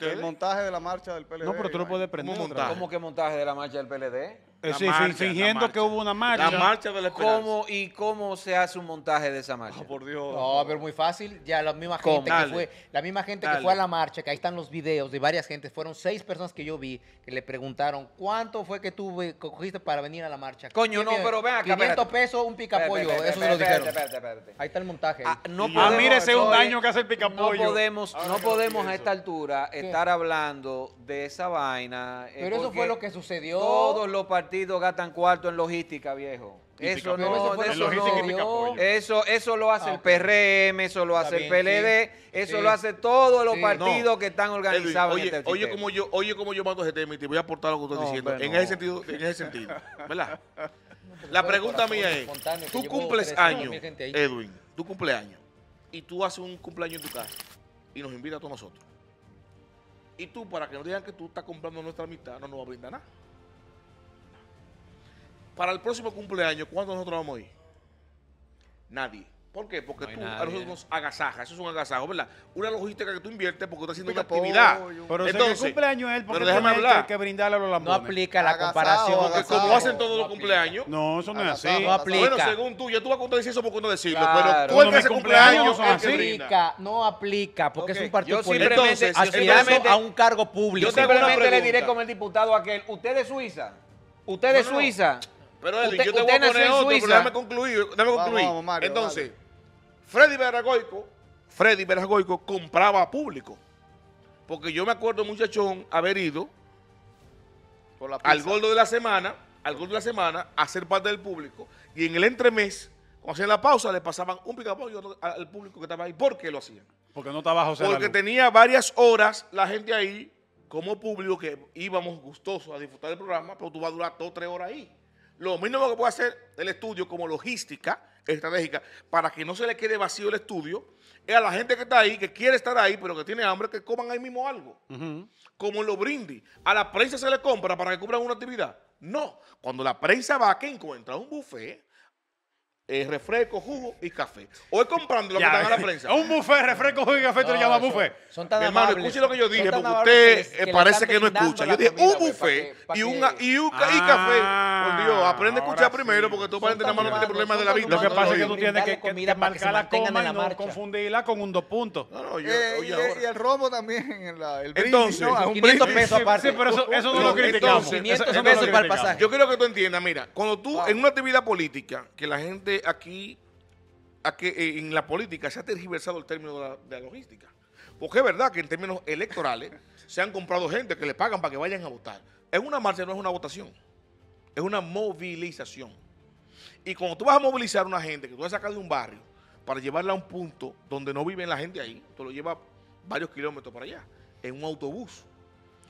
El montaje de la marcha del PLD. No, pero tú no puedes prender. ¿Cómo, ¿Cómo que montaje de la marcha del PLD? fingiendo que hubo una marcha. La marcha de ¿Cómo, ¿Y cómo se hace un montaje de esa ah, marcha? no por Dios. No, pero muy fácil. Ya la misma gente, que fue, la misma gente que fue a la marcha, que ahí están los videos de varias gentes. Fueron seis personas que yo vi que le preguntaron cuánto fue que tú eh, cogiste para venir a la marcha. Coño, no, pero vea 500 pesos, un picapollo. eso se lo dijeron. Ahí está el montaje. Ah, no ah, un daño que hace el picapollo. No podemos, no podemos a esta altura estar hablando de esa vaina. Eh, pero eso fue lo que sucedió. Todos los partidos gatan gastan cuarto en logística, viejo. Eso no, eso, no. eso, lo hace el ah, PRM, eso lo hace el PLD, eso lo hace todos los partidos que están organizados oye, este oye como yo, oye como yo mando ese tema y voy a aportar lo que estoy diciendo. En ese sentido, en ese sentido. La pregunta mía es, tú cumples año Edwin, tú cumples años, y tú haces un cumpleaños en tu casa y nos invita a todos nosotros. Y tú, para que nos digan que tú estás comprando nuestra amistad, no nos va a brindar nada. Para el próximo cumpleaños, ¿cuándo nosotros vamos a ir? Nadie. ¿Por qué? Porque tú nadie. a nosotros nos agasajas. Eso es un agasajo, ¿verdad? Una logística que tú inviertes porque estás haciendo una actividad. Pero Entonces, el cumpleaños él, porque déjame hablar. Que, brindarle a los lambones. No aplica la comparación. Porque como hacen todos los cumpleaños. No, eso no es así. No aplica. Bueno, según tú, ya tú vas a decir eso porque no decirlo. Claro. Pero tú el que cumpleaños, no aplica, no aplica, porque es un partido político. simplemente, a un cargo público. Yo simplemente le diré como el diputado aquel, ¿usted es Suiza? ¿Usted es Suiza? Pero yo te voy a poner otro, pero déjame concluir. Déjame concluir. Entonces, Freddy Veragoico, Freddy compraba público. Porque yo me acuerdo, muchachón, haber ido al gordo de la semana, al gordo de la semana, a ser parte del público. Y en el entremés, cuando hacían la pausa, le pasaban un picapollo al público que estaba ahí. ¿Por qué lo hacían? Porque no estaba José Porque tenía varias horas la gente ahí como público que íbamos gustosos a disfrutar del programa, pero tú vas a durar dos o tres horas ahí. Lo mínimo que puede hacer el estudio como logística estratégica para que no se le quede vacío el estudio es a la gente que está ahí, que quiere estar ahí, pero que tiene hambre, que coman ahí mismo algo. Como lo los brindis. A la prensa se le compra para que cubran una actividad. No. Cuando la prensa va, que encuentra? Un buffet eh, refresco, jugo y café. Hoy comprando lo que están en la eh, prensa. Un buffet, refresco, jugo y café, tú le llamas buffet. tan Hermano, escuche lo que yo dije, porque usted eh, parece que no escucha. Yo dije un pues, buffet y, un, y café. Por ah, Dios, aprende a escuchar primero, porque tú parece nada más no tiene problemas de la vida. Lo que pasa es que tú tienes que, que marcar la coma no confundirla con un dos puntos. y, el robo también, el Entonces, 500 pesos aparte. Sí, pero eso no lo criticamos. 500 pesos para el pasaje. Yo quiero que tú entiendas, mira, cuando tú en una actividad política, que la gente aquí eh, en la política se ha tergiversado el término de la, logística. Porque es verdad que en términos electorales se han comprado gente que le pagan para que vayan a votar. Es una marcha, no es una votación. Es una movilización. Y cuando tú vas a movilizar a una gente que tú vas a sacar de un barrio para llevarla a un punto donde no vive la gente ahí, tú lo llevas varios kilómetros para allá, en un autobús.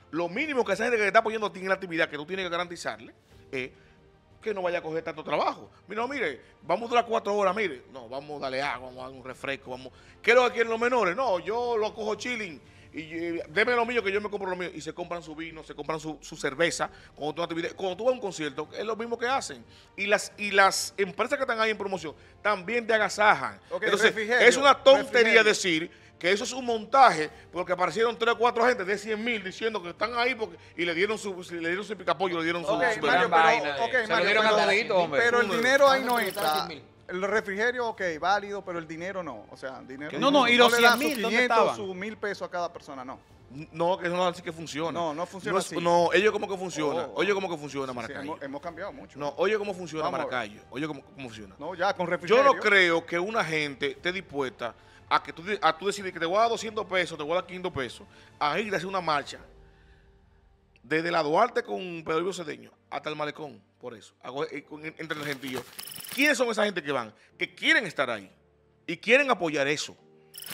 Lo mínimo que esa gente que te está apoyando tiene la actividad que tú tienes que garantizarle es que no vaya a coger tanto trabajo. Mira, mire, vamos a durar cuatro horas, mire. No, vamos a darle agua, vamos a dar un refresco, vamos. ¿Qué es lo que quieren los menores? No, yo lo cojo chilling y deme lo mío que yo me compro lo mío. Y se compran su vino, se compran su, su cerveza. Cuando tú, vas a un concierto, es lo mismo que hacen. Y las, y las empresas que están ahí en promoción también te agasajan. Entonces, es una tontería decir que eso es un montaje, porque aparecieron tres o cuatro gente de 100 mil diciendo que están ahí porque, y le dieron su, le dieron su picapollo, le dieron su, pero, pero, el dinero ahí no está. El refrigerio, ok, válido, pero el dinero no. O sea, dinero. No, no, y los 100 mil, ¿dónde estaban? Su mil pesos a cada persona, no. No, que eso no así que funciona. No, no funciona no, así. No, ellos cómo que funciona. Oh. Oye, cómo que funciona Maracayo. hemos, cambiado mucho. No, oye cómo funciona Maracayo. Oye cómo, funciona. No, ya, con refrigerio. Yo no creo que una gente esté dispuesta a que tú, a tú que te voy a dar 200 pesos, te voy a dar 500 pesos, a ir a hacer una marcha desde la Duarte con Pedro Cedeño hasta el Malecón, por eso, eh, entre el yo. ¿Quiénes son esa gente que van? Que quieren estar ahí y quieren apoyar eso.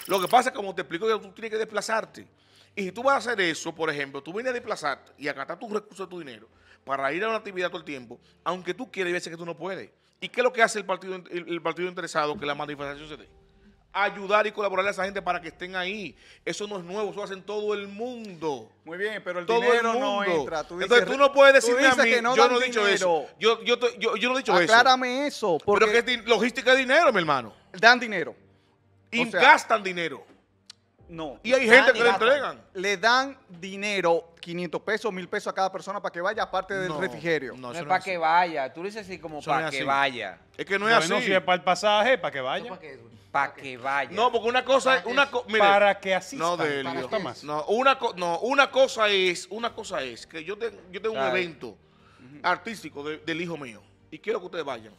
Lo que pasa es que, como te explico, tú tienes que desplazarte. Y si tú vas a hacer eso, por ejemplo, tú vienes a desplazarte y acatar tus recursos, tu dinero, para ir a una actividad todo el tiempo, aunque tú quieres, y veces que tú no puedes. ¿Y qué es lo que hace el partido, el, el partido interesado que la manifestación se dé? ayudar y colaborar a esa gente para que estén ahí. Eso no es nuevo, eso lo hacen todo el mundo. Muy bien, pero el dinero no entra. Entonces tú no puedes decir a mí, yo no he dicho eso. Yo, no he dicho Aclárame eso. pero que es logística de dinero, mi hermano. Dan dinero. Y gastan dinero. No. Y hay gente que le entregan. Le dan dinero, 500 pesos, 1000 pesos a cada persona para que vaya, aparte del refrigerio. No, es para que vaya. Tú dices así como para que vaya. Es que no es así. No, es para el pasaje, para que vaya. ¿Para para que vaya. No, porque una cosa, es, una co mire, para que asistan. No, No, una co no, una cosa es, una cosa es que yo, yo tengo un evento artístico de, del hijo mío y quiero que ustedes vayan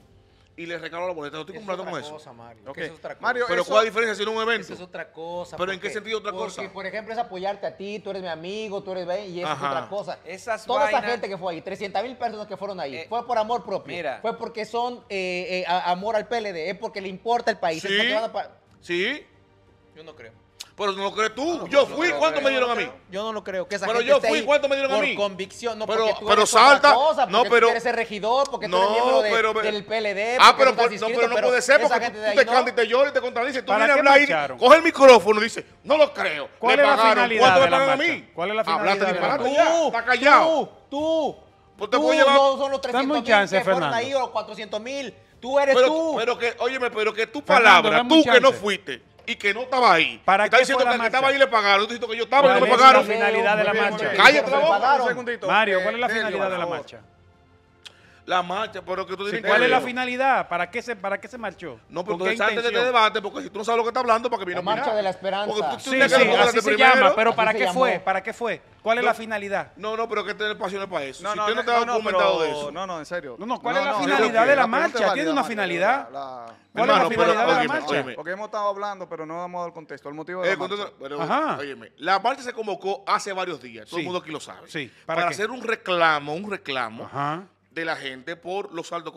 y le regalo la boleta. Estoy comprando con eso. Mario. es otra cosa. Mario, pero ¿cuál es la diferencia si no un evento? es otra cosa. ¿Pero en qué sentido otra cosa? Porque, por ejemplo, es apoyarte a ti, tú eres mi amigo, tú eres y eso es otra cosa. Toda esa gente que fue ahí, 300 mil personas que fueron ahí, eh, fue por amor propio. Mira. Fue porque son eh, eh amor al PLD, es porque le importa el país. ¿Sí? Yo no creo. Pero no lo crees tú. Ah, yo pues, fui, ¿cuánto me dieron a mí? Yo no lo creo. Que esa pero gente yo fui, ¿cuánto me dieron a mí? Por convicción, no pero, tú pero salta. Cosa, no, pero. ser regidor, porque no, tú eres miembro pero, del PLD. Ah, pero, por, pues, no, pero no puede ser, porque tú, te cantas y te lloras y te contradices. Tú vienes a hablar y coge el micrófono y dices, no lo creo. ¿Cuál es la finalidad? ¿Cuánto me pagan a mí? ¿Cuál es la finalidad? de la Está Tú, tú. Pues tú, son los 300 mil que fueron ahí o los 400 mil. Tú eres tú. Pero que, óyeme, pero que tu palabra, tú que no fuiste y que no estaba ahí. ¿Para está diciendo que estaba ahí le pagaron. Diciendo que yo estaba y no me pagaron. ¿Cuál es la finalidad de la marcha? Cállate la boca. Un segundito. Mario, ¿cuál es la finalidad de la marcha? La marcha, pero que tú dices. ¿Cuál es la finalidad? ¿Para qué se, para qué se marchó? No, porque tú salte de este debate, porque si tú no sabes lo que está hablando, ¿para que vino a La marcha de la esperanza. Porque tú, sí, sí, así se llama, pero ¿para qué fue? ¿Para qué fue? ¿Cuál es la finalidad? No, no, pero hay que tener pasiones para eso. No, si usted no, no te ha documentado de eso. No, no, en serio. No, no, ¿cuál es la finalidad de la marcha? ¿Tiene una finalidad? ¿Cuál es la finalidad de la marcha? Porque hemos estado hablando, pero no hemos dado el contexto. El motivo de la eh, marcha. la marcha se convocó hace varios días. Todo el mundo aquí lo sabe. Sí. Para hacer un reclamo, un reclamo de la gente por los saldos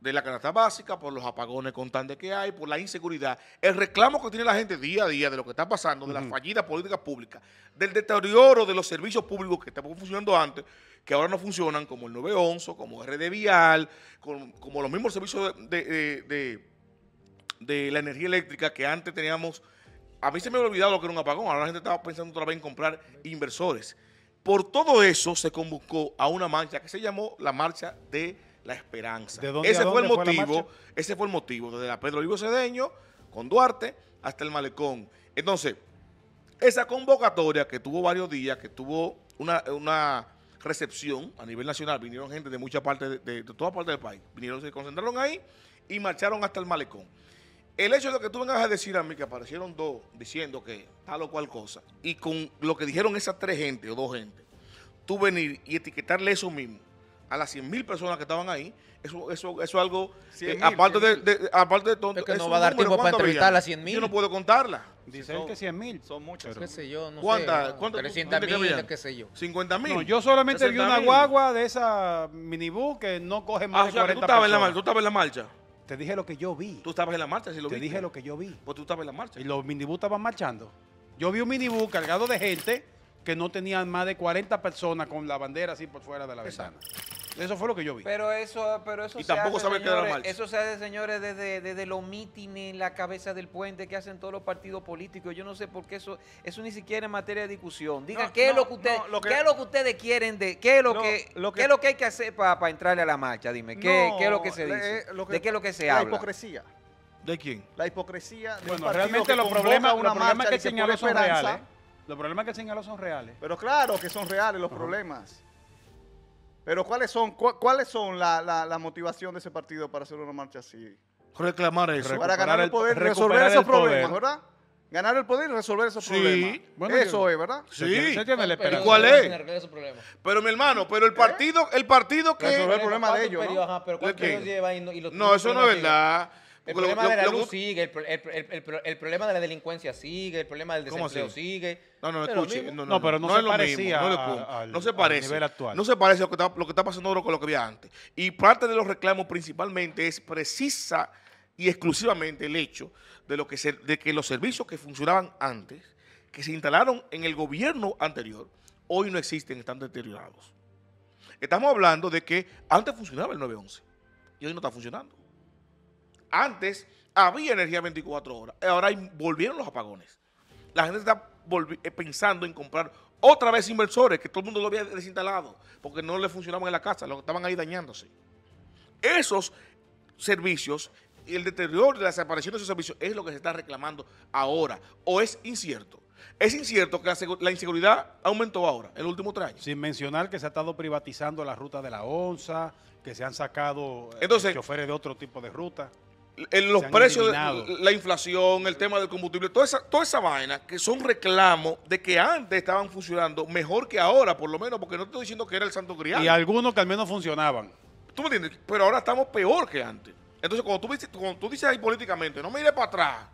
de la canasta básica, por los apagones constantes que hay, por la inseguridad, el reclamo que tiene la gente día a día de lo que está pasando, de la fallida política pública del deterioro de los servicios públicos que estaban funcionando antes, que ahora no funcionan, como el 911, como RD Vial, como, los mismos servicios de, de, de, la energía eléctrica que antes teníamos. A mí se me había olvidado lo que era un apagón, ahora la gente estaba pensando otra vez en comprar inversores. Por todo eso se convocó a una marcha que se llamó la Marcha de la esperanza. ¿De ese fue el motivo, ese fue el motivo, desde la Pedro Olivo Cedeño, con Duarte, hasta el Malecón. Entonces, esa convocatoria que tuvo varios días, que tuvo una, recepción a nivel nacional, vinieron gente de mucha partes de, toda parte del país, vinieron, se concentraron ahí y marcharon hasta el Malecón. El hecho de que tú vengas a decir a mí que aparecieron dos diciendo que tal o cual cosa, y con lo que dijeron esas tres gente o dos gente, tú venir y etiquetarle eso mismo a las 100.000 personas que estaban ahí, eso eso eso algo eh, aparte, de, de, aparte de tonto, es que no va a dar tiempo para entrevistar a 100.000. Yo no puedo contarla. Dicen que que 100.000 son muchas. Pero, qué sé yo, no ¿Cuántas? sé. ¿Cuántas? 300.000, qué sé yo. 50.000. No, yo solamente vi una guagua de esa minibús que no coge más ah, de 40 tú estabas En la, tú estabas en la marcha. Te dije lo que yo vi. Tú estabas en la marcha, si lo Te dije lo que yo vi. Pues tú estabas en la marcha. Y los minibús estaban marchando. Yo vi un minibús cargado de gente que no tenían más de 40 personas con la bandera así por fuera de la ventana. Eso fue lo que yo vi. Pero eso, pero eso y tampoco saben señores, Eso se hace, señores, desde, los mítines, la cabeza del puente que hacen todos los partidos políticos. Yo no sé por qué eso, eso ni siquiera es materia de discusión. Diga qué es lo que ustedes, qué es lo que ustedes quieren de, qué es lo que, qué es lo que hay que hacer para entrarle a la marcha, dime. ¿Qué, es lo que se eh, dice? Eh, ¿De qué es lo que se habla? La hipocresía. ¿De quién? La hipocresía. De bueno, realmente los problemas, una los problemas que señaló son reales. ¿eh? Los problemas que él señaló son reales. Pero claro que son reales los problemas. Pero ¿cuáles son, cuáles son la, la, motivación de ese partido para hacer una marcha así? Reclamar eso. Para ganar el, poder poder, resolver esos problemas, ¿verdad? Ganar el poder y resolver esos sí. problemas. Bueno, eso es, ¿verdad? Sí. Se tiene, ¿Y cuál es? Pero mi hermano, pero el ¿Eh? partido, el partido que... Resolver el problema de ellos, ¿no? y, no, eso no es verdad. El problema de la luz sigue, el, el, el, problema de la delincuencia sigue, el problema del desempleo sigue. No, no, No, no, pero no, se es lo mismo, no, se parece. Nivel actual. No se parece a lo que está, pasando ahora pasando con lo que había antes. Y parte de los reclamos principalmente es precisa y exclusivamente el hecho de, lo que se, de que los servicios que funcionaban antes, que se instalaron en el gobierno anterior, hoy no existen, están deteriorados. Estamos hablando de que antes funcionaba el 911 y hoy no está funcionando. Antes había energía 24 horas, ahora volvieron los apagones. La gente está eh, pensando en comprar otra vez inversores, que todo el mundo lo había desinstalado, porque no le funcionaban en la casa, lo estaban ahí dañándose. Esos servicios, y el deterioro de la desaparición de esos servicios es lo que se está reclamando ahora, o es incierto. Es incierto que la, inseguridad aumentó ahora, el último últimos tres años. Sin mencionar que se ha estado privatizando la ruta de la ONSA, que se han sacado eh, choferes de otro tipo de ruta los precios, de, la inflación, el tema del combustible, toda esa, toda esa vaina que son reclamos de que antes estaban funcionando mejor que ahora, por lo menos, porque no estoy diciendo que era el santo criado. Y algunos que al menos funcionaban. ¿Tú me entiendes? Pero ahora estamos peor que antes. Entonces, cuando tú, dices, cuando tú dices ahí políticamente, no mire para atrás,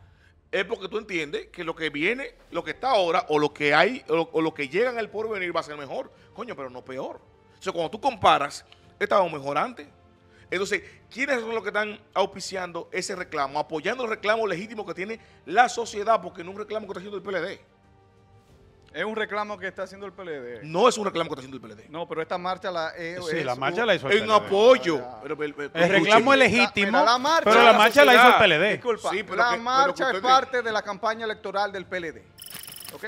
es porque tú entiendes que lo que viene, lo que está ahora, o lo que hay, o, lo que llega en el porvenir va a ser mejor. Coño, pero no peor. O sea, cuando tú comparas, estábamos mejor antes. Entonces, ¿quiénes son los que están auspiciando ese reclamo, apoyando el reclamo legítimo que tiene la sociedad? Porque no es un reclamo que está haciendo el PLD. Es un reclamo que está haciendo el PLD. No es un reclamo que está haciendo el PLD. No, pero esta marcha la eh, sí, la marcha la hizo el en apoyo. Ah, el reclamo es legítimo, pero la, marcha la hizo el PLD. Disculpa, la marcha es parte de la campaña electoral del PLD. ¿Ok?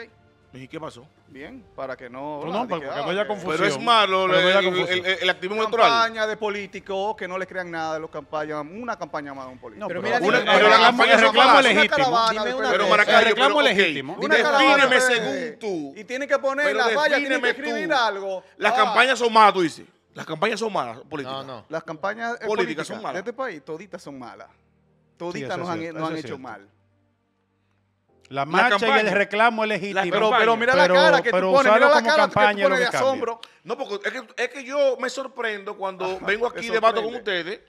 ¿Y qué pasó? Bien, para que no... No, no, ah, para que, no haya confusión. Pero es malo el, activismo electoral. Campaña de políticos que no le crean nada de los campañas, una campaña más de un político. No, pero, mira, la campaña reclamo legítimo. Pero Maracayo, reclamo es legítimo. Defíneme según tú. Y tiene que poner la vallas, tiene que escribir algo. Las ah. campañas son malas, tú dices. Las campañas son malas, políticas. No, no. Las campañas eh, políticas, son malas. De este país, toditas son malas. Toditas nos han hecho mal. La marcha y el reclamo es legítimo. Pero, mira la cara que tú pones, mira la cara que tú pones de asombro. No, porque es que, es que, yo me sorprendo cuando vengo aquí y debato con ustedes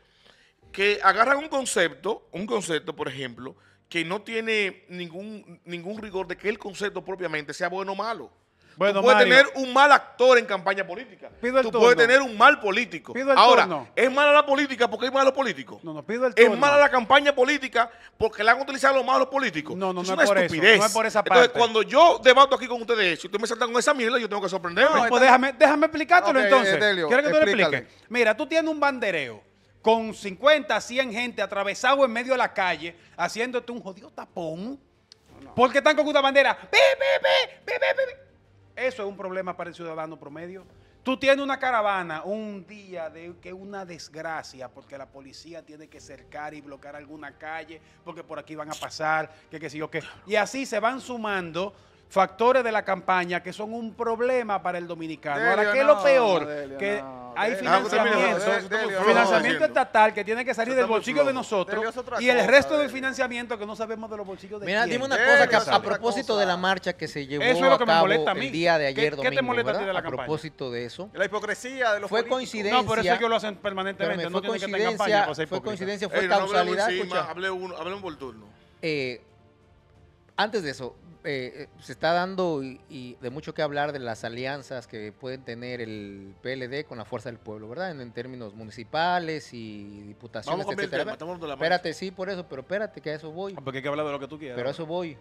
que agarran un concepto, un concepto, por ejemplo, que no tiene ningún, ningún rigor de que el concepto propiamente sea bueno o malo tú puedes tener un mal actor en campaña política. tú puedes tener un mal político. Ahora, ¿es mala la política porque hay malos políticos? No, no, pido el turno. ¿Es mala la campaña política porque la han utilizado los malos políticos? No, no, es no, es estupidez. No es por esa parte. Entonces, cuando yo debato aquí con ustedes eso y me saltan con esa mierda, yo tengo que sorprenderme. No, pues déjame, explicártelo entonces. Quiero que tú lo expliques. Mira, tú tienes un bandereo con 50, 100 gente atravesado en medio de la calle haciéndote un jodido tapón. Porque están con una bandera. ¡Pi, pi, pi, pi, pi, pi! Eso es un problema para el ciudadano promedio. Tú tienes una caravana un día de que una desgracia porque la policía tiene que cercar y bloquear alguna calle porque por aquí van a pasar, que qué sé yo qué. Y así se van sumando factores de la campaña que son un problema para el dominicano. Ahora, ¿qué es lo peor? que hay ah, pues financiamiento, financiamiento estatal que tiene que salir del bolsillo de nosotros y el resto del financiamiento que no sabemos de los bolsillos de Mira, dime una cosa que a, propósito de la marcha que se llevó a cabo el día de ayer ¿Qué, domingo, te molesta a, ti de la a propósito de eso. La hipocresía de los Fue coincidencia. No, por eso es que lo hacen permanentemente, no tiene que tener campaña Fue coincidencia, fue causalidad. Hablé un eh, Antes de eso, eh, eh, se está dando y, de mucho que hablar de las alianzas que pueden tener el PLD con la fuerza del pueblo, ¿verdad? En, términos municipales y diputaciones, etcétera. El espérate, sí, por eso, pero espérate que a eso voy. porque hay que hablar de lo que tú quieras. Pero a eso voy.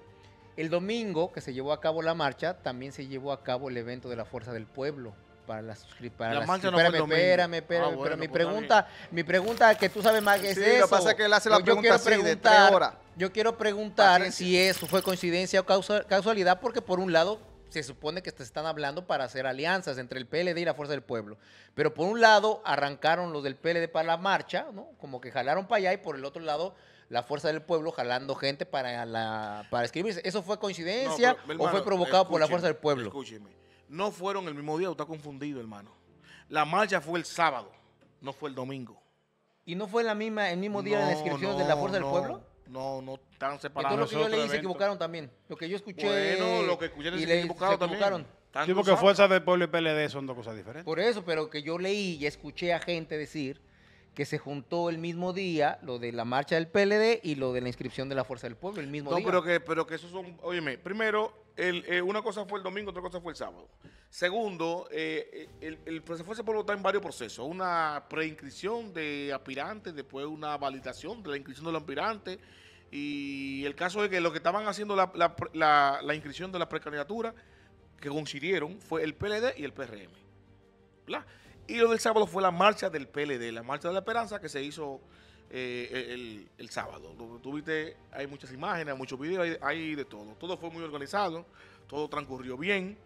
El domingo que se llevó a cabo la marcha, también se llevó a cabo el evento de la fuerza del pueblo para las para la no espérame, espérame, espérame, ah, pero mi pues pregunta, mi pregunta que tú sabes más que es sí, Lo que pasa es que él hace la pues pregunta yo yo quiero preguntar si eso fue coincidencia o casualidad, porque por un lado se supone que se están hablando para hacer alianzas entre el PLD y la Fuerza del Pueblo. Pero por un lado arrancaron los del PLD para la marcha, Como que jalaron para allá y por el otro lado la Fuerza del Pueblo jalando gente para, para escribirse. ¿Eso fue coincidencia o fue provocado por la Fuerza del Pueblo? Escúcheme, no fueron el mismo día, está confundido, hermano. La marcha fue el sábado, no fue el domingo. ¿Y no fue la misma, el mismo día de la inscripción de la Fuerza del Pueblo? No, no están separados. Entonces lo que yo leí se equivocaron también. Lo que yo escuché. Bueno, lo que escuché y se, equivocaron se equivocaron también. Sí, porque fuerzas del pueblo y PLD son dos cosas diferentes. Por eso, pero que yo leí y escuché a gente decir que se juntó el mismo día lo de la marcha del PLD y lo de la inscripción de la Fuerza del Pueblo, el mismo día. No, pero que, pero que eso son, óyeme, primero, eh, una cosa fue el domingo, otra cosa fue el sábado. Segundo, eh, el, Fuerza del Pueblo está en varios procesos, una preinscripción de aspirantes, después una validación de la inscripción de los aspirantes, y el caso es que lo que estaban haciendo la, inscripción de la precandidatura que coincidieron fue el PLD y el PRM. ¿Verdad? Y lo del sábado fue la marcha del PLD, la marcha de la esperanza que se hizo eh, el, sábado. Tuviste, hay muchas imágenes, muchos videos, hay, de todo. Todo fue muy organizado, todo transcurrió bien.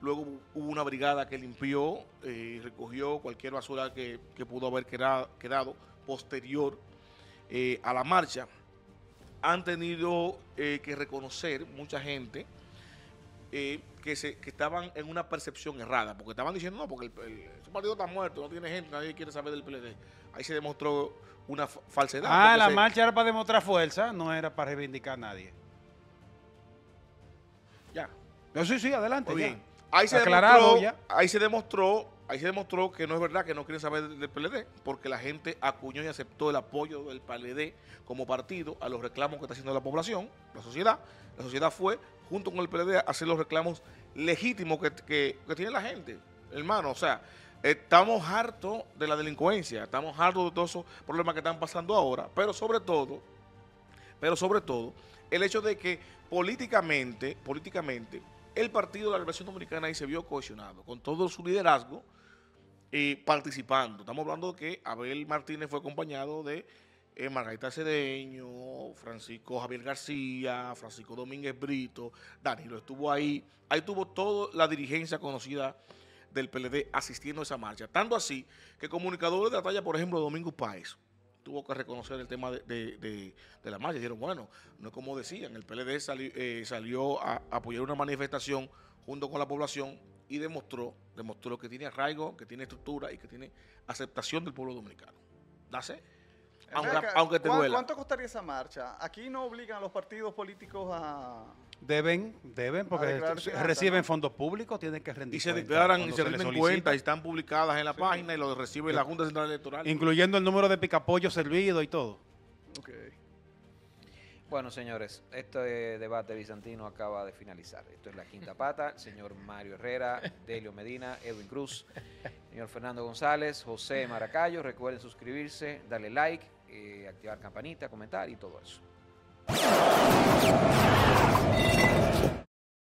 Luego hubo una brigada que limpió y eh, recogió cualquier basura que, pudo haber quedado, posterior eh, a la marcha. Han tenido que reconocer mucha gente que, se, que estaban en una percepción errada, porque estaban diciendo, no, porque el, partido está muerto, no tiene gente, nadie quiere saber del PLD. Ahí se demostró una falsedad. Ah, la marcha era para demostrar fuerza, no era para reivindicar a nadie. Ya. No, sí, sí, adelante. bien. se, ahí se demostró ahí se demostró que no es verdad que no quieren saber del PLD, porque la gente acuñó y aceptó el apoyo del PLD como partido a los reclamos que está haciendo la población, la sociedad. La sociedad fue, junto con el PLD, a hacer los reclamos legítimos que, tiene la gente, hermano. O sea, estamos hartos de la delincuencia, estamos hartos de todos esos problemas que están pasando ahora, pero sobre todo, pero sobre todo, el hecho de que políticamente, políticamente, el partido de la Revolución Dominicana ahí se vio cohesionado con todo su liderazgo, participando. Estamos hablando que Abel Martínez fue acompañado de eh, Margarita Cedeño, Francisco Javier García, Francisco Domínguez Brito, Danilo estuvo ahí. Ahí tuvo toda la dirigencia conocida del PLD asistiendo a esa marcha. Tanto así que comunicadores de batalla, talla, por ejemplo, Domingo Páez, tuvo que reconocer el tema de, la marcha. Dijeron, bueno, no es como decían, el PLD eh, salió a apoyar una manifestación junto con la población y demostró, demostró que tiene arraigo, que tiene estructura y que tiene aceptación del pueblo dominicano. Dase. Aunque, te duela. ¿Cuánto costaría esa marcha? Aquí no obligan a los partidos políticos a... Deben, deben, porque reciben fondos públicos, tienen que rendir Y se declaran y se, cuentas y están publicadas en la página y lo recibe la Junta Central Electoral. Incluyendo el número de picapollos servido y todo. Okay. Bueno, señores, este debate bizantino acaba de finalizar. Esto es La Quinta Pata, señor Mario Herrera, Delio Medina, Edwin Cruz, señor Fernando González, José Maracayo. Recuerden suscribirse, darle like, eh, activar campanita, comentar y todo eso.